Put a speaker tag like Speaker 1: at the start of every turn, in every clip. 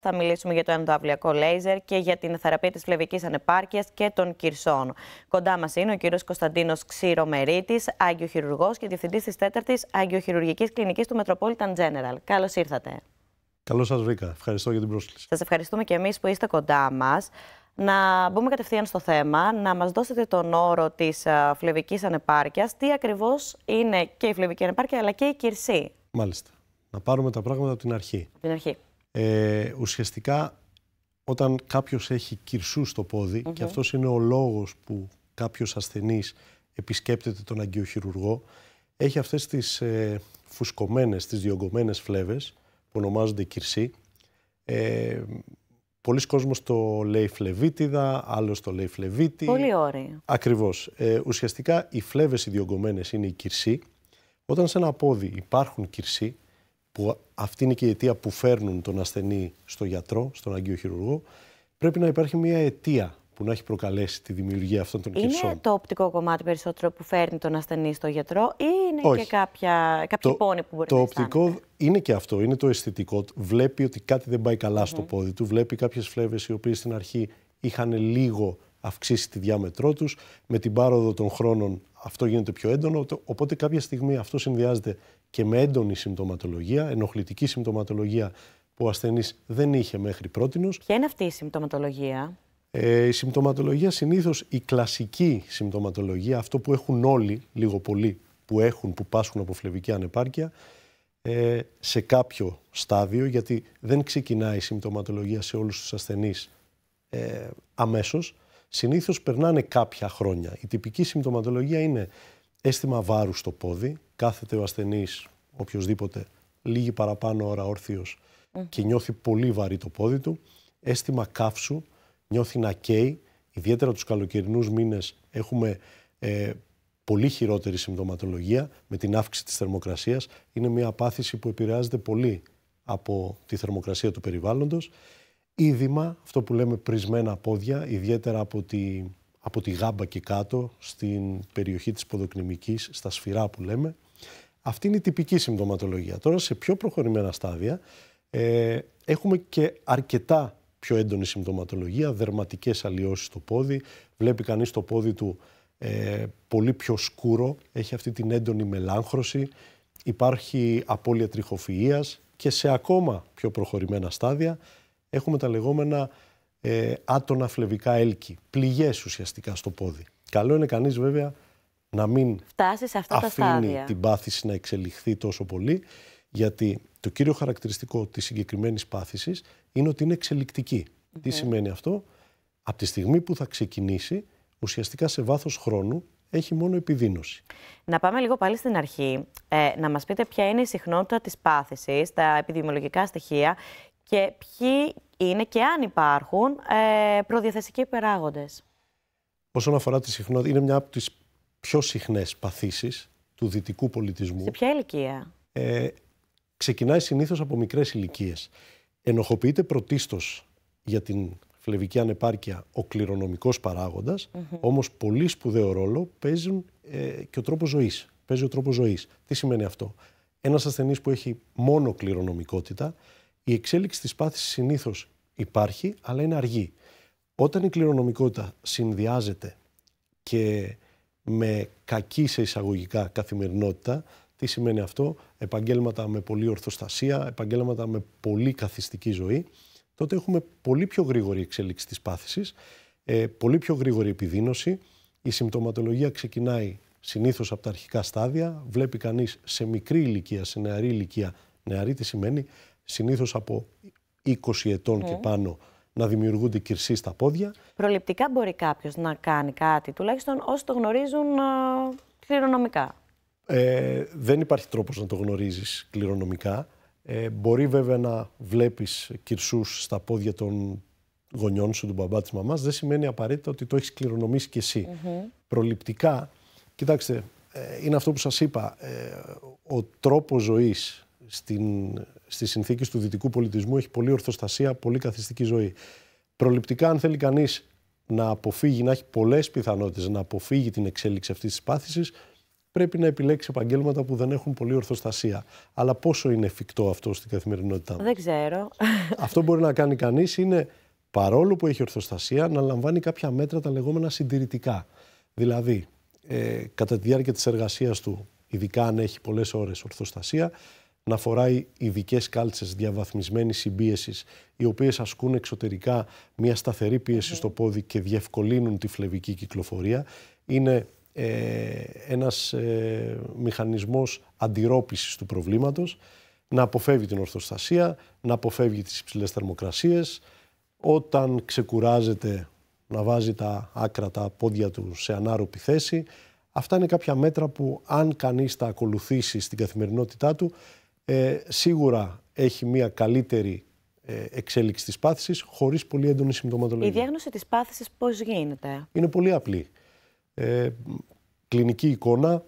Speaker 1: Θα μιλήσουμε για το ενδοαυλιακό λέιζερ και για την θεραπεία της φλεβική ανεπάρκειας και των κυρσών. Κοντά μας είναι ο κύριος Κωνσταντίνος Ξύρο Μερίτη, Άγιο Χειρουργό και Διευθυντής της 4η Αγιοχειρουργική Κλινικής του Metropolitan General. Καλώς ήρθατε.
Speaker 2: Καλώς σας βρήκα. Ευχαριστώ για την πρόσκληση.
Speaker 1: Σας ευχαριστούμε και εμείς που είστε κοντά μας. Να μπούμε κατευθείαν στο θέμα, να μας δώσετε τον όρο της φλεβικής ανεπάρκειας, τι ακριβώς είναι και η φλεβική ανεπάρκεια αλλά και η κυρσή.
Speaker 2: Μάλιστα. Να πάρουμε τα πράγματα από την αρχή. Από την αρχή. Ε, ουσιαστικά, όταν κάποιος έχει κυρσού στο πόδι, και αυτός είναι ο λόγος που κάποιος ασθενής επισκέπτεται τον αγκιοχειρουργό, έχει αυτές τις ε, φουσκωμένες, τις διωγγωμένες φλέβες, που ονομάζονται κυρσί. Ε, Πολλοί κόσμος το λέει φλεβίτιδα, άλλος το λέει φλεβίτι. Πολύ ωραίο. Ακριβώς. Ε, ουσιαστικά οι φλέβες οι διωγγωμένες είναι η κυρσί. Όταν σε ένα πόδι υπάρχουν κυρσί, που αυτή είναι και η αιτία που φέρνουν τον ασθενή στο γιατρό, στον χειρουργό, πρέπει να υπάρχει μια αιτία που να έχει προκαλέσει τη δημιουργία αυτών των είναι Είναι το
Speaker 1: οπτικό κομμάτι περισσότερο που φέρνει τον ασθενή στο γιατρό ή είναι Όχι. και κάποια,
Speaker 2: το, που μπορεί το να Το οπτικό είναι και αυτό, είναι το αισθητικό. Βλέπει ότι κάτι δεν πάει καλά mm -hmm. στο πόδι του, βλέπει κάποιες φλέβες οι οποίες στην αρχή είχαν λίγο αυξήσει τη διάμετρό τους. Με την πάροδο των χρόνων αυτό γίνεται πιο έντονο, οπότε κάποια στιγμή αυτό συνδυάζεται και με έντονη συμπτωματολογία, ενοχλητική συμπτωματολογία που ο ασθενής δεν είχε μέχρι πρώτη. Ποια
Speaker 1: είναι αυτή η συμπτωματολογία,
Speaker 2: ε, Η συμπτωματολογία συνήθως, η κλασική συμπτωματολογία, αυτό που έχουν όλοι, λίγο πολύ, που έχουν, που πάσχουν από φλεβική ανεπάρκεια, ε, σε κάποιο στάδιο, γιατί δεν ξεκινάει η συμπτωματολογία σε όλους τους ασθενείς ε, αμέσως. Συνήθως περνάνε κάποια χρόνια. Η τυπική συμπτωματολογία είναι αίσθημα βάρους στο πόδι. Κάθεται ο ασθενής, οποιοδήποτε, λίγη παραπάνω ώρα όρθιος και νιώθει πολύ βαρύ το πόδι του. Αίσθημα καύσου, νιώθει να καίει. Ιδιαίτερα τους καλοκαιρινούς μήνες έχουμε ε, πολύ χειρότερη συμπτωματολογία με την αύξηση της θερμοκρασίας. Είναι μια πάθηση που επηρεάζεται πολύ από τη θερμοκρασία του περιβάλλοντος. Ήδημα, αυτό που λέμε πρισμένα πόδια, ιδιαίτερα από τη από τη Γάμπα και κάτω στην περιοχή της ποδοκνημικής, στα σφυρά που λέμε. Αυτή είναι η τυπική συμπτωματολογία. Τώρα σε πιο προχωρημένα στάδια ε, έχουμε και αρκετά πιο έντονη συμπτωματολογία, δερματικές αλλοιώσεις στο πόδι. Βλέπει κανείς το πόδι του ε, πολύ πιο σκούρο, έχει αυτή την έντονη μελάγχρωση, υπάρχει απώλεια τριχοφυΐας και σε ακόμα πιο προχωρημένα στάδια έχουμε τα λεγόμενα ε, άτονα φλεβικά έλκη, πληγές ουσιαστικά στο πόδι. Καλό είναι κανείς βέβαια να μην
Speaker 1: Φτάσει σε αυτά αφήνει την
Speaker 2: πάθηση να εξελιχθεί τόσο πολύ, γιατί το κύριο χαρακτηριστικό της συγκεκριμένης πάθησης είναι ότι είναι εξελικτική. Τι ναι. σημαίνει αυτό? Από τη στιγμή που θα ξεκινήσει, ουσιαστικά σε βάθος χρόνου έχει μόνο επιδείνωση.
Speaker 1: Να πάμε λίγο πάλι στην αρχή, ε, να μας πείτε ποια είναι η συχνότητα της πάθησης, τα επιδημιολογικά στοιχεία και ποιοι είναι και αν υπάρχουν ε, προδιαθεσικοί παράγοντες.
Speaker 2: Όσον αφορά τη συχνότητα, είναι μια από τις πιο συχνές παθήσεις του δυτικού πολιτισμού. Σε
Speaker 1: ποια ηλικία?
Speaker 2: Ε, ξεκινάει συνήθως από μικρές ηλικίες. Ενοχοποιείται πρωτίστως για την φλεβική ανεπάρκεια ο κληρονομικός παράγοντας, mm όμως πολύ σπουδαίο ρόλο παίζουν ε, και ο τρόπος ζωής. ο τρόπος ζωής. Τι σημαίνει αυτό. Ένας ασθενής που έχει μόνο κληρονομικότητα, η εξέλιξη της πάθησης συνήθως υπάρχει, αλλά είναι αργή. Όταν η κληρονομικότητα συνδυάζεται και με κακή σε εισαγωγικά καθημερινότητα, τι σημαίνει αυτό, επαγγέλματα με πολύ ορθοστασία, επαγγέλματα με πολύ καθιστική ζωή, τότε έχουμε πολύ πιο γρήγορη εξέλιξη της πάθησης, ε, πολύ πιο γρήγορη επιδείνωση. Η συμπτωματολογία ξεκινάει συνήθως από τα αρχικά στάδια, βλέπει κανείς σε μικρή ηλικία, σε νεαρή ηλικία, νεαρή τι σημαίνει, συνήθως από 20 ετών και ναι. πάνω να δημιουργούνται κυρσί στα πόδια.
Speaker 1: Προληπτικά μπορεί κάποιος να κάνει κάτι, τουλάχιστον όσοι το γνωρίζουν κληρονομικά.
Speaker 2: Ε, δεν υπάρχει τρόπος να το γνωρίζεις κληρονομικά. Ε, μπορεί βέβαια να βλέπεις κυρσούς στα πόδια των γονιών σου, του μπαμπά της μαμάς, δεν σημαίνει απαραίτητα ότι το έχεις κληρονομήσει κι εσύ. Προληπτικά, κοιτάξτε, ε, είναι αυτό που σας είπα, ε, ο τρόπος ζωής στην, στις συνθήκες του δυτικού πολιτισμού έχει πολύ ορθοστασία, πολύ καθιστική ζωή. Προληπτικά, αν θέλει κανείς να αποφύγει, να έχει πολλές πιθανότητες να αποφύγει την εξέλιξη αυτής της πάθησης, πρέπει να επιλέξει επαγγέλματα που δεν έχουν πολύ ορθοστασία. Αλλά πόσο είναι εφικτό αυτό στην καθημερινότητά μου.
Speaker 1: Δεν ξέρω.
Speaker 2: Αυτό μπορεί να κάνει κανείς είναι, παρόλο που έχει ορθοστασία, να λαμβάνει κάποια μέτρα τα λεγόμενα συντηρητικά. Δηλαδή, ε, κατά τη διάρκεια της εργασίας του, ειδικά αν έχει πολλές ώρες ορθοστασία, να φοράει ειδικές κάλτσες διαβαθμισμένης συμπίεσης, οι οποίες ασκούν εξωτερικά μια σταθερή πίεση στο πόδι και διευκολύνουν τη φλεβική κυκλοφορία. Είναι ε, ένας ε, μηχανισμός αντιρρόπησης του προβλήματος, να αποφεύγει την ορθοστασία, να αποφεύγει τις υψηλές θερμοκρασίες. όταν ξεκουράζεται να βάζει τα άκρα τα πόδια του σε ανάρρωπη θέση. Αυτά είναι κάποια μέτρα που αν κανείς τα ακολουθήσει στην καθημερινότητά του ε, σίγουρα έχει μια καλύτερη ε, εξέλιξη της πάθησης χωρίς πολύ έντονη συμπτωματολογία. Η
Speaker 1: διάγνωση της πάθησης πώς γίνεται?
Speaker 2: Είναι πολύ απλή. Ε, κλινική εικόνα,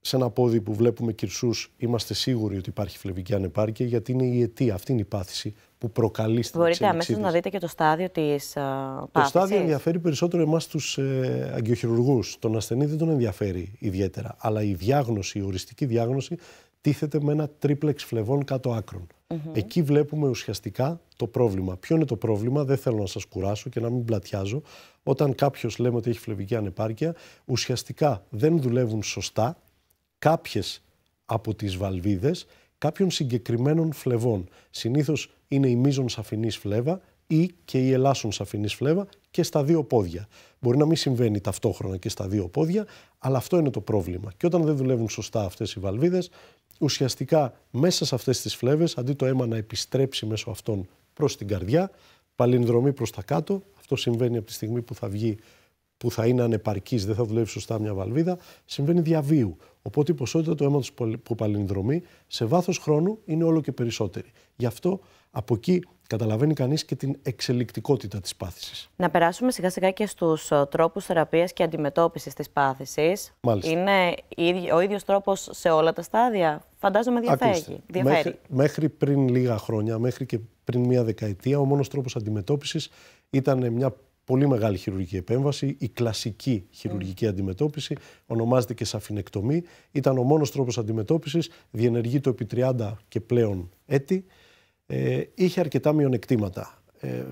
Speaker 2: σε ένα πόδι που βλέπουμε κυρσούς είμαστε σίγουροι ότι υπάρχει φλεβική ανεπάρκεια γιατί είναι η αιτία, αυτή είναι η πάθηση που προκαλεί στην Μπορείτε αμέσως να
Speaker 1: δείτε και το στάδιο της ε, πάθησης. Το στάδιο ενδιαφέρει
Speaker 2: περισσότερο εμάς τους ε, Τον ασθενή δεν τον ενδιαφέρει ιδιαίτερα. Αλλά η διάγνωση, η οριστική διάγνωση τίθεται με ένα τρίπλεξ φλεβών κάτω άκρων. Εκεί βλέπουμε ουσιαστικά το πρόβλημα. Ποιο είναι το πρόβλημα, δεν θέλω να σας κουράσω και να μην πλατιάζω. Όταν κάποιος λέμε ότι έχει φλεβική ανεπάρκεια, ουσιαστικά δεν δουλεύουν σωστά κάποιες από τις βαλβίδες κάποιων συγκεκριμένων φλεβών. Συνήθως είναι η μείζον σαφηνής φλέβα ή και η ελάσσον σαφηνής φλέβα και στα δύο πόδια. Μπορεί να μην συμβαίνει ταυτόχρονα και στα δύο πόδια, αλλά αυτό είναι το πρόβλημα. Και όταν δεν δουλεύουν σωστά αυτές οι βαλβίδες, ουσιαστικά μέσα σε αυτές τις φλέβες, αντί το αίμα να επιστρέψει μέσω αυτών προς την καρδιά, παλινδρομή προς τα κάτω, αυτό συμβαίνει από τη στιγμή που θα βγει που θα είναι ανεπαρκής, δεν θα δουλεύει σωστά μια βαλβίδα, συμβαίνει διαβίου. Οπότε η ποσότητα του αίματος που παλινδρομεί σε βάθος χρόνου είναι όλο και περισσότερη. Γι' αυτό από εκεί καταλαβαίνει κανείς και την εξελικτικότητα της πάθησης.
Speaker 1: Να περάσουμε σιγά σιγά και στους ε, τρόπους θεραπείας και αντιμετώπισης της πάθησης. Μάλιστα. Είναι ο ίδιος τρόπος σε όλα τα στάδια. Φαντάζομαι διαφέρει. Μέχρι,
Speaker 2: μέχρι πριν λίγα χρόνια, μέχρι και πριν μία δεκαετία, ο μόνος τρόπος αντιμετώπισης ήταν μια πολύ μεγάλη χειρουργική επέμβαση, η κλασική χειρουργική αντιμετώπιση, ονομάζεται και σαφινεκτομή. Ήταν ο μόνος τρόπος αντιμετώπισης, διενεργεί το επί 30 και πλέον έτη. Ε, είχε αρκετά μειονεκτήματα. Ε,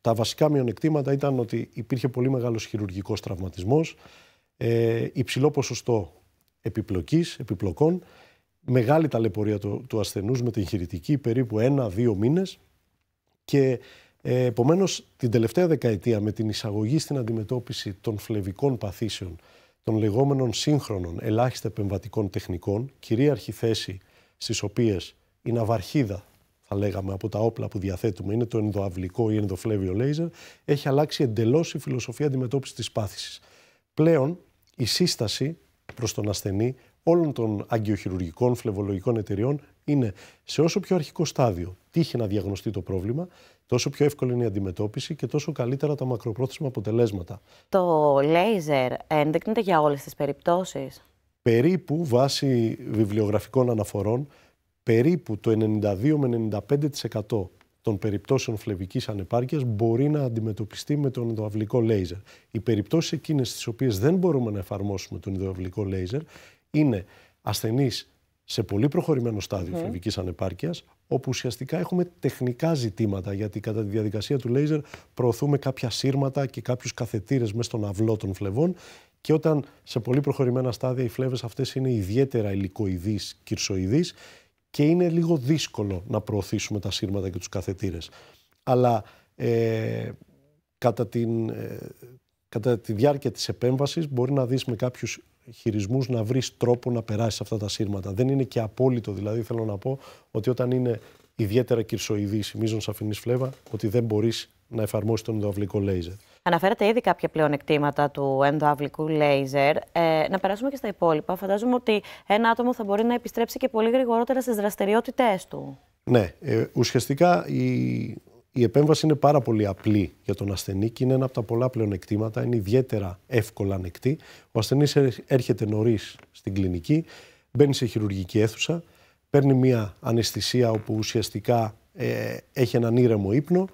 Speaker 2: τα βασικά μειονεκτήματα ήταν ότι υπήρχε πολύ μεγάλος χειρουργικός τραυματισμός, ε, υψηλό ποσοστό επιπλοκής, επιπλοκών, μεγάλη ταλαιπωρία του, του ασθενούς με την χειρητική, περίπου ένα-δύο μήνες και ε, Επομένως, την τελευταία δεκαετία με την εισαγωγή στην αντιμετώπιση των φλεβικών παθήσεων, των λεγόμενων σύγχρονων ελάχιστα επεμβατικών τεχνικών, κυρίαρχη θέση στις οποίες η ναυαρχίδα, θα λέγαμε, από τα όπλα που διαθέτουμε είναι το ενδοαυλικό ή ενδοφλέβιο λέιζερ, έχει αλλάξει εντελώς η φιλοσοφία αντιμετώπισης της πάθησης. Πλέον, η σύσταση προς τον ασθενή όλων των αγκιοχειρουργικών φλεβολογικών εταιριών είναι σε όσο πιο αρχικό στάδιο τύχει να διαγνωστεί το πρόβλημα, τόσο πιο εύκολη είναι η αντιμετώπιση και τόσο καλύτερα τα μακροπρόθεσμα αποτελέσματα.
Speaker 1: Το λέιζερ ενδεικνύεται για όλες τις περιπτώσεις.
Speaker 2: Περίπου, βάσει βιβλιογραφικών αναφορών, περίπου το 92 με 95% των περιπτώσεων φλεβικής ανεπάρκειας μπορεί να αντιμετωπιστεί με τον ιδοαυλικό λέιζερ. Οι περιπτώσεις εκείνες στις οποίες δεν μπορούμε να εφαρμόσουμε τον ενδοαυλικό λέιζερ είναι ασθενείς σε πολύ προχωρημένο στάδιο mm. φλεβικής ανεπάρκειας, όπου ουσιαστικά έχουμε τεχνικά ζητήματα, γιατί κατά τη διαδικασία του λέιζερ προωθούμε κάποια σύρματα και κάποιους καθετήρες μέσα στον αυλό των φλεβών και όταν σε πολύ προχωρημένα στάδια οι φλέβες αυτές είναι ιδιαίτερα υλικοειδείς, κυρσοειδείς, και είναι λίγο δύσκολο να προωθήσουμε τα σύρματα και τους καθετήρες. Αλλά ε, κατά, την, ε, κατά τη διάρκεια της επέμβασης μπορεί να δεις με κάποιους χειρισμούς να βρεις τρόπο να περάσεις αυτά τα σύρματα. Δεν είναι και απόλυτο δηλαδή θέλω να πω ότι όταν είναι ιδιαίτερα κυρσοειδή η μείζων σαφηνή φλέβα, ότι δεν μπορείς να εφαρμόσεις τον ενδοαυλικό λέιζερ.
Speaker 1: Αναφέρατε ήδη κάποια πλεονεκτήματα του ενδοαυλικού λέιζερ. Ε, να περάσουμε και στα υπόλοιπα. Φαντάζομαι ότι ένα άτομο θα μπορεί να επιστρέψει και πολύ γρηγορότερα στις δραστηριότητές του.
Speaker 2: Ναι. Ε, ουσιαστικά η η επέμβαση είναι πάρα πολύ απλή για τον ασθενή και είναι ένα από τα πολλά πλεονεκτήματα. Είναι ιδιαίτερα εύκολα ανεκτή. Ο ασθενής έρχεται νωρίς στην κλινική, μπαίνει σε χειρουργική αίθουσα, παίρνει μια αναισθησία όπου ουσιαστικά ε, έχει έναν ήρεμο ύπνο.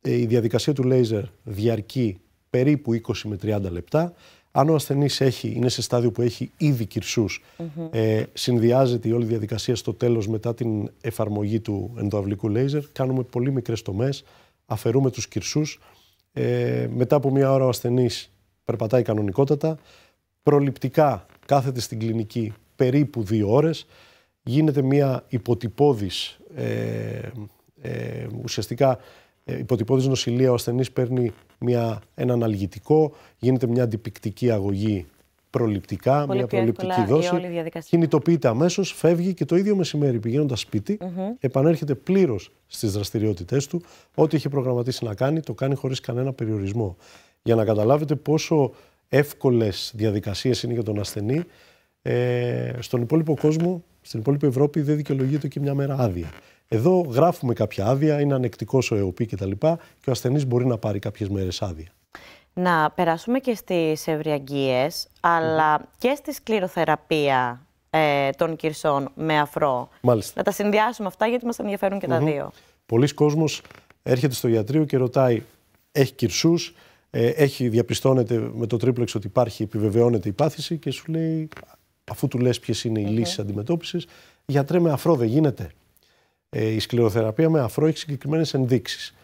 Speaker 2: Ε, η διαδικασία του λέιζερ διαρκεί περίπου 20 με 30 λεπτά. Αν ο ασθενής είναι σε στάδιο που έχει ήδη ε, συνδυάζεται η όλη διαδικασία στο τέλος μετά την εφαρμογή του ενδοαυλικού λέιζερ. Κάνουμε πολύ μικρές τομές, αφαιρούμε τους κυρσούς. Ε, μετά από μία ώρα ο ασθενής περπατάει κανονικότατα. Προληπτικά κάθεται στην κλινική περίπου δύο ώρες. Γίνεται μία υποτυπώδης, ε, ε, ουσιαστικά ε, υποτυπώδης νοσηλεία. Ο ασθενής παίρνει μια, ένα αναλγητικό, γίνεται μια αντιπικτική αγωγή προληπτικά, μια προληπτική δόση. Κινητοποιείται αμέσως, φεύγει και το ίδιο μεσημέρι πηγαίνοντας σπίτι, επανέρχεται πλήρως στις δραστηριότητές του. Ό,τι είχε προγραμματίσει να κάνει, το κάνει χωρίς κανένα περιορισμό. Για να καταλάβετε πόσο εύκολες διαδικασίες είναι για τον ασθενή, ε, στον υπόλοιπο κόσμο, στην υπόλοιπη Ευρώπη, δεν δικαιολογείται και μια μέρα άδεια. Εδώ γράφουμε κάποια άδεια, είναι ανεκτικός ο ΕΟΠΗ κτλ. Και, και ο ασθενής μπορεί να πάρει κάποιες μέρες άδεια.
Speaker 1: Να περάσουμε και στις ευρυαγγείε, αλλά και στη σκληροθεραπεία ε, των κυρσών με αφρό. Μάλιστα. Να τα συνδυάσουμε αυτά γιατί μας ενδιαφέρουν και τα δύο.
Speaker 2: Πολλοί κόσμοι έρχεται στο ιατρείο και ρωτάει, έχει κυρσούς, ε, διαπιστώνεται με το τρίπλεξ ότι υπάρχει, επιβεβαιώνεται η πάθηση και σου λέει, αφού του λες ποιες είναι οι mm λύσεις αντιμετώπισης, γιατρέ με αφρό δεν γίνεται. Ε, η σκληροθεραπεία με αφρό έχει συγκεκριμένες ενδείξεις.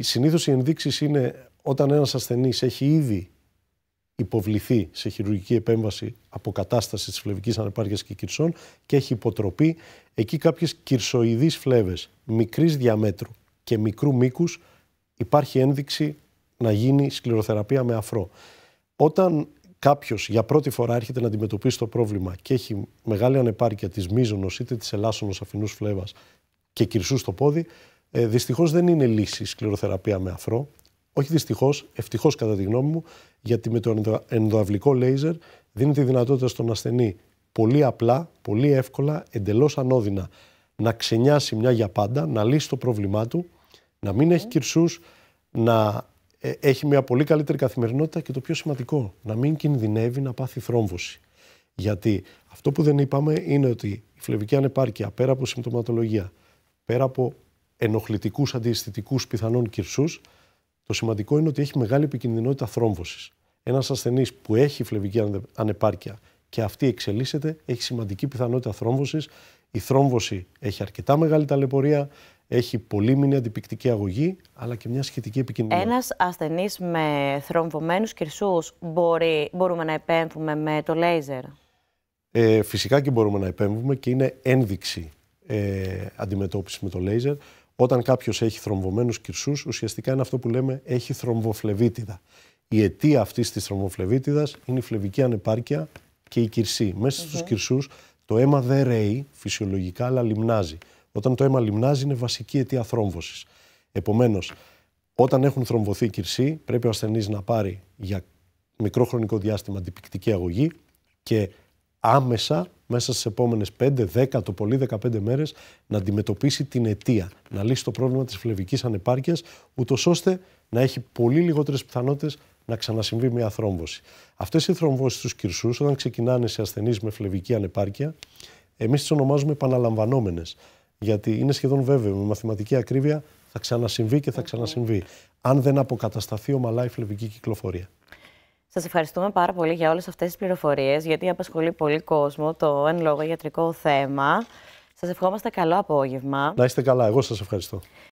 Speaker 2: Συνήθως οι ενδείξεις είναι όταν ένας ασθενής έχει ήδη υποβληθεί σε χειρουργική επέμβαση κατάσταση της φλεβικής ανεπάρκειας και κυρσών και έχει υποτροπεί. Εκεί κάποιες κυρσοειδείς φλέβες μικρής διαμέτρου και μικρού μήκους υπάρχει ένδειξη να γίνει σκληροθεραπεία με αφρό. Όταν κάποιος για πρώτη φορά έρχεται να αντιμετωπίσει το πρόβλημα και έχει μεγάλη ανεπάρκεια της μίζωνος είτε της ελάσσονος αφινούς φλέβας και κυρσού στο πόδι, ε, δυστυχώς δεν είναι λύση η σκληροθεραπεία με αφρό. Όχι δυστυχώς, ευτυχώς κατά τη γνώμη μου, γιατί με το ενδοαυλικό λέιζερ δίνει τη δυνατότητα στον ασθενή πολύ απλά, πολύ εύκολα, εντελώς ανώδυνα να ξενιάσει μια για πάντα, να λύσει το πρόβλημά του, να μην έχει ναι. κυρσούς, να ε, έχει μια πολύ καλύτερη καθημερινότητα και το πιο σημαντικό, να μην κινδυνεύει να πάθει θρόμβωση. Γιατί αυτό που δεν είπαμε είναι ότι η φλεβική ανεπάρκεια πέρα από συμπτωματολογία, πέρα από ενοχλητικούς αντιαισθητικούς πιθανών κυρσούς, το σημαντικό είναι ότι έχει μεγάλη επικινδυνότητα θρόμβωσης. Ένας ασθενής που έχει φλεβική ανεπάρκεια και αυτή εξελίσσεται, έχει σημαντική πιθανότητα θρόμβωσης. Η θρόμβωση έχει αρκετά μεγάλη ταλαιπωρία, έχει πολύμηνη αντιπικτική αγωγή, αλλά και μια σχετική επικίνδυνη. Ένας
Speaker 1: ασθενής με θρομβωμένους κυρσού μπορούμε να επέμβουμε με το λέιζερ.
Speaker 2: Ε, φυσικά και μπορούμε να επέμβουμε και είναι ένδειξη ε, αντιμετώπισης με το λέιζερ. Όταν κάποιος έχει θρομβωμένους κυρσού, ουσιαστικά είναι αυτό που λέμε έχει θρομβοφλεβίτιδα. Η αιτία αυτής της θρομβοφλεβίτιδας είναι η φλεβική ανεπάρκεια και η κυρσή. Μέσα mm -hmm. στους το αίμα δεν ρέει φυσιολογικά, αλλά λιμνάζει. Όταν το αίμα λιμνάζει, είναι βασική αιτία θρόμβωσης. Επομένως, όταν έχουν θρομβωθεί κυρσί, πρέπει ο ασθενής να πάρει για μικρό χρονικό διάστημα αντιπικτική αγωγή και άμεσα μέσα στις επόμενες 5, 10, το πολύ 15 μέρες να αντιμετωπίσει την αιτία, να λύσει το πρόβλημα της φλεβικής ανεπάρκειας, ούτως ώστε να έχει πολύ λιγότερες πιθανότητες να ξανασυμβεί μια θρόμβωση. Αυτές οι θρομβώσεις του κυρσούς, όταν ξεκινάνε σε ασθενείς με φλεβική ανεπάρκεια, εμείς τις ονομάζουμε επαναλαμβανόμενες γιατί είναι σχεδόν βέβαιο με μαθηματική ακρίβεια θα ξανασυμβεί και θα ξανασυμβεί. Αν δεν αποκατασταθεί ομαλά η φλεβική κυκλοφορία.
Speaker 1: Σας ευχαριστούμε πάρα πολύ για όλες αυτές τις πληροφορίες, γιατί απασχολεί πολύ κόσμο το εν λόγω ιατρικό θέμα. Σας ευχόμαστε καλό απόγευμα.
Speaker 2: Να είστε καλά, εγώ σας ευχαριστώ.